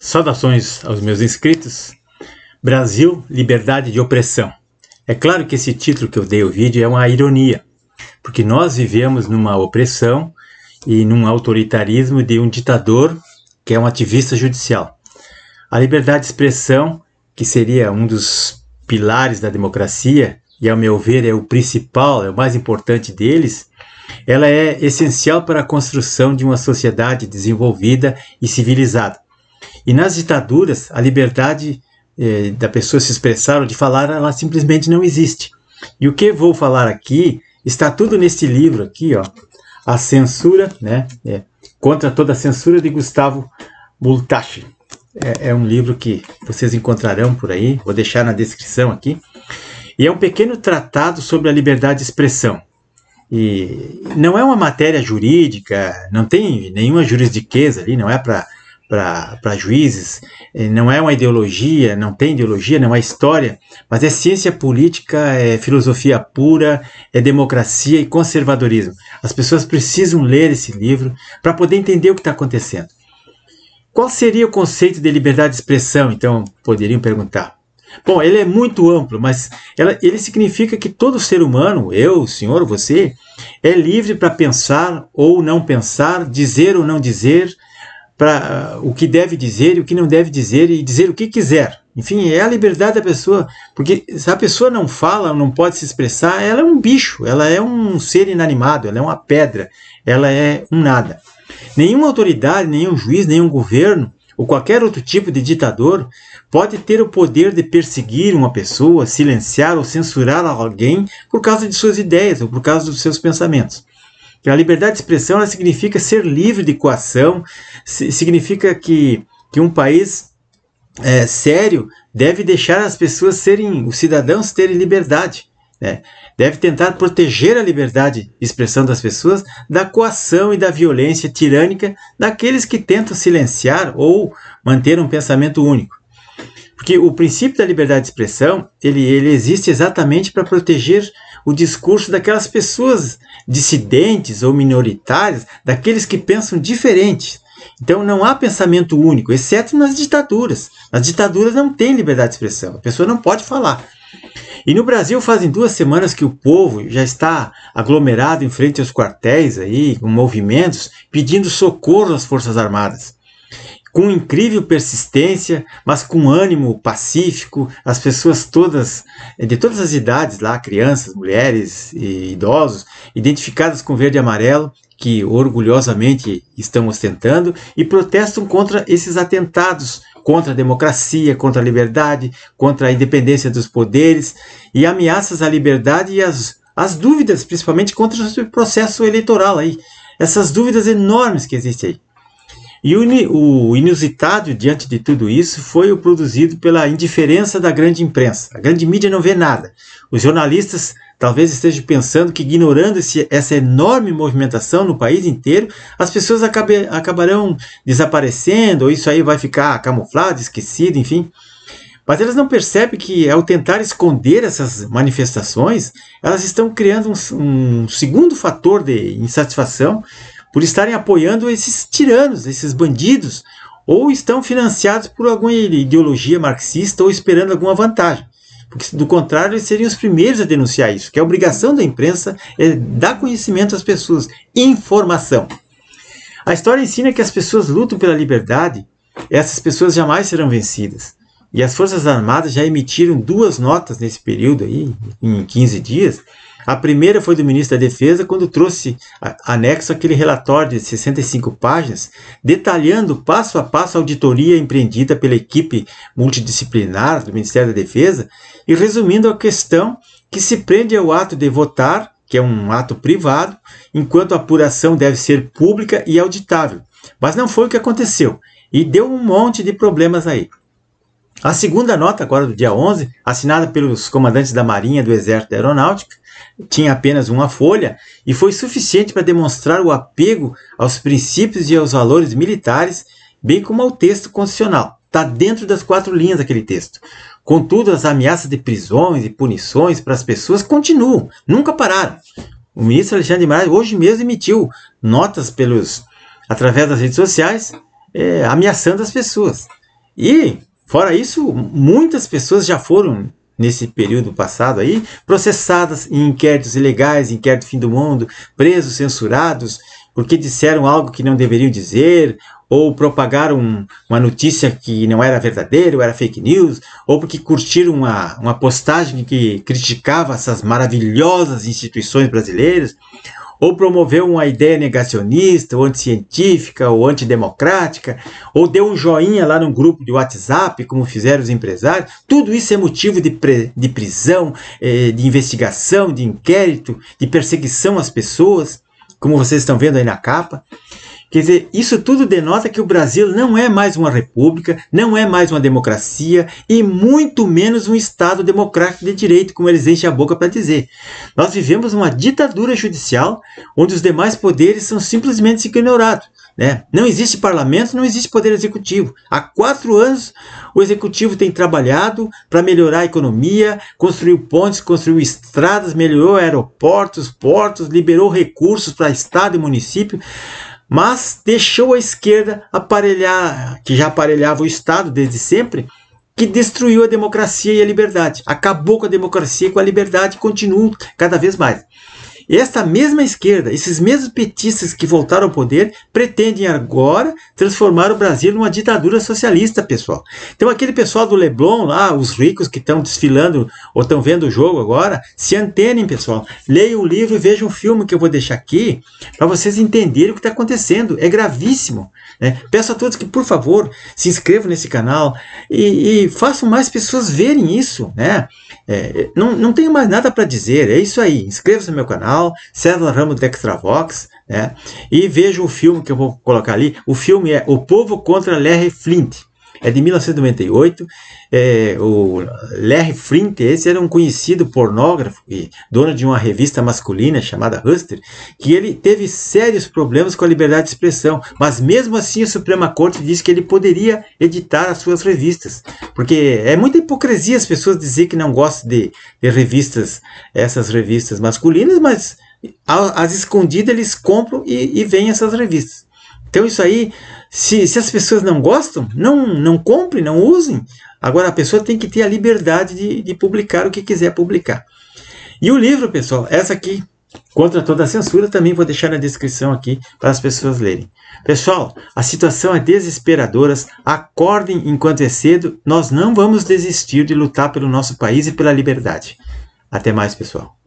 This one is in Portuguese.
Saudações aos meus inscritos. Brasil, liberdade de opressão. É claro que esse título que eu dei ao vídeo é uma ironia, porque nós vivemos numa opressão e num autoritarismo de um ditador que é um ativista judicial. A liberdade de expressão, que seria um dos pilares da democracia, e ao meu ver é o principal, é o mais importante deles, ela é essencial para a construção de uma sociedade desenvolvida e civilizada. E nas ditaduras, a liberdade eh, da pessoa se expressar ou de falar, ela simplesmente não existe. E o que vou falar aqui está tudo neste livro aqui, ó, a censura, né, é, contra toda a censura de Gustavo Bultachi. É, é um livro que vocês encontrarão por aí, vou deixar na descrição aqui. E é um pequeno tratado sobre a liberdade de expressão. E não é uma matéria jurídica, não tem nenhuma jurisdiqueza ali, não é para para juízes, eh, não é uma ideologia, não tem ideologia, não é história, mas é ciência política, é filosofia pura, é democracia e conservadorismo. As pessoas precisam ler esse livro para poder entender o que está acontecendo. Qual seria o conceito de liberdade de expressão? Então, poderiam perguntar. Bom, ele é muito amplo, mas ela, ele significa que todo ser humano, eu, o senhor, você, é livre para pensar ou não pensar, dizer ou não dizer, para o que deve dizer e o que não deve dizer e dizer o que quiser. Enfim, é a liberdade da pessoa, porque se a pessoa não fala, não pode se expressar, ela é um bicho, ela é um ser inanimado, ela é uma pedra, ela é um nada. Nenhuma autoridade, nenhum juiz, nenhum governo ou qualquer outro tipo de ditador pode ter o poder de perseguir uma pessoa, silenciar ou censurar alguém por causa de suas ideias ou por causa dos seus pensamentos. A liberdade de expressão significa ser livre de coação, significa que, que um país é, sério deve deixar as pessoas serem, os cidadãos terem liberdade. Né? Deve tentar proteger a liberdade de expressão das pessoas da coação e da violência tirânica daqueles que tentam silenciar ou manter um pensamento único. Porque o princípio da liberdade de expressão ele, ele existe exatamente para proteger o discurso daquelas pessoas dissidentes ou minoritárias, daqueles que pensam diferente. Então não há pensamento único, exceto nas ditaduras. Nas ditaduras não tem liberdade de expressão, a pessoa não pode falar. E no Brasil fazem duas semanas que o povo já está aglomerado em frente aos quartéis aí, com movimentos, pedindo socorro às Forças Armadas com incrível persistência, mas com ânimo pacífico, as pessoas todas, eh, de todas as idades lá, crianças, mulheres e idosos, identificadas com verde e amarelo, que orgulhosamente estão ostentando, e protestam contra esses atentados contra a democracia, contra a liberdade, contra a independência dos poderes e ameaças à liberdade e as, as dúvidas, principalmente contra o processo eleitoral aí. Essas dúvidas enormes que existem aí. E o, inusitado diante de tudo isso foi o produzido pela indiferença da grande imprensa. A grande mídia não vê nada. Os jornalistas talvez estejam pensando que, ignorando esse, essa enorme movimentação no país inteiro, as pessoas acabe, acabarão desaparecendo, ou isso aí vai ficar camuflado, esquecido, enfim. Mas elas não percebem que, ao tentar esconder essas manifestações, elas estão criando um, um segundo fator de insatisfação por estarem apoiando esses tiranos, esses bandidos, ou estão financiados por alguma ideologia marxista ou esperando alguma vantagem. Porque, do contrário, eles seriam os primeiros a denunciar isso, que a obrigação da imprensa é dar conhecimento às pessoas, informação. A história ensina que as pessoas lutam pela liberdade, essas pessoas jamais serão vencidas. E as Forças Armadas já emitiram duas notas nesse período aí, em 15 dias, a primeira foi do ministro da Defesa, quando trouxe anexo aquele relatório de 65 páginas, detalhando passo a passo a auditoria empreendida pela equipe multidisciplinar do Ministério da Defesa e resumindo a questão que se prende ao ato de votar, que é um ato privado, enquanto a apuração deve ser pública e auditável. Mas não foi o que aconteceu e deu um monte de problemas aí. A segunda nota, agora do dia 11, assinada pelos comandantes da Marinha do Exército da Aeronáutica, tinha apenas uma folha e foi suficiente para demonstrar o apego aos princípios e aos valores militares, bem como ao texto constitucional. Está dentro das quatro linhas daquele texto. Contudo, as ameaças de prisões e punições para as pessoas continuam, nunca pararam. O ministro Alexandre de Moraes hoje mesmo emitiu notas pelos através das redes sociais é, ameaçando as pessoas. E Fora isso, muitas pessoas já foram nesse período passado aí, processadas em inquéritos ilegais, inquérito fim do mundo, presos, censurados, porque disseram algo que não deveriam dizer, ou propagaram uma notícia que não era verdadeira, ou era fake news, ou porque curtiram uma, uma postagem que criticava essas maravilhosas instituições brasileiras, ou promoveu uma ideia negacionista, ou anticientífica, ou antidemocrática, ou deu um joinha lá no grupo de WhatsApp, como fizeram os empresários, tudo isso é motivo de, de prisão, eh, de investigação, de inquérito, de perseguição às pessoas, como vocês estão vendo aí na capa. Quer dizer, isso tudo denota que o Brasil não é mais uma república, não é mais uma democracia e muito menos um Estado democrático de direito, como eles enchem a boca para dizer. Nós vivemos uma ditadura judicial onde os demais poderes são simplesmente ignorados. Né? Não existe parlamento, não existe poder executivo. Há quatro anos o executivo tem trabalhado para melhorar a economia, construiu pontes, construiu estradas, melhorou aeroportos, portos, liberou recursos para estado e município mas deixou a esquerda aparelhar, que já aparelhava o Estado desde sempre, que destruiu a democracia e a liberdade. Acabou com a democracia e com a liberdade, continuam cada vez mais. Esta mesma esquerda, esses mesmos petistas que voltaram ao poder, pretendem agora transformar o Brasil numa ditadura socialista, pessoal. Então aquele pessoal do Leblon lá, os ricos que estão desfilando ou estão vendo o jogo agora, se antenem, pessoal. Leiam o livro e vejam o filme que eu vou deixar aqui para vocês entenderem o que está acontecendo. É gravíssimo. Né? Peço a todos que, por favor, se inscrevam nesse canal e, e façam mais pessoas verem isso. Né? É, não, não tenho mais nada para dizer. É isso aí. Inscreva-se no meu canal Nacional, César Ramos da Extravox, né? E veja o filme que eu vou colocar ali. O filme é O Povo contra Larry Flint é de 1998. É, o Larry Flint, esse era um conhecido pornógrafo e dono de uma revista masculina chamada Huster, que ele teve sérios problemas com a liberdade de expressão, mas mesmo assim a Suprema Corte disse que ele poderia editar as suas revistas, porque é muita hipocrisia as pessoas dizer que não gostam de, de revistas, essas revistas masculinas, mas às escondidas eles compram e, e vêm essas revistas. Então isso aí se, se as pessoas não gostam, não, não comprem, não usem. Agora a pessoa tem que ter a liberdade de, de publicar o que quiser publicar. E o livro, pessoal, essa aqui, Contra toda a censura, também vou deixar na descrição aqui para as pessoas lerem. Pessoal, a situação é desesperadora. Acordem enquanto é cedo. Nós não vamos desistir de lutar pelo nosso país e pela liberdade. Até mais, pessoal.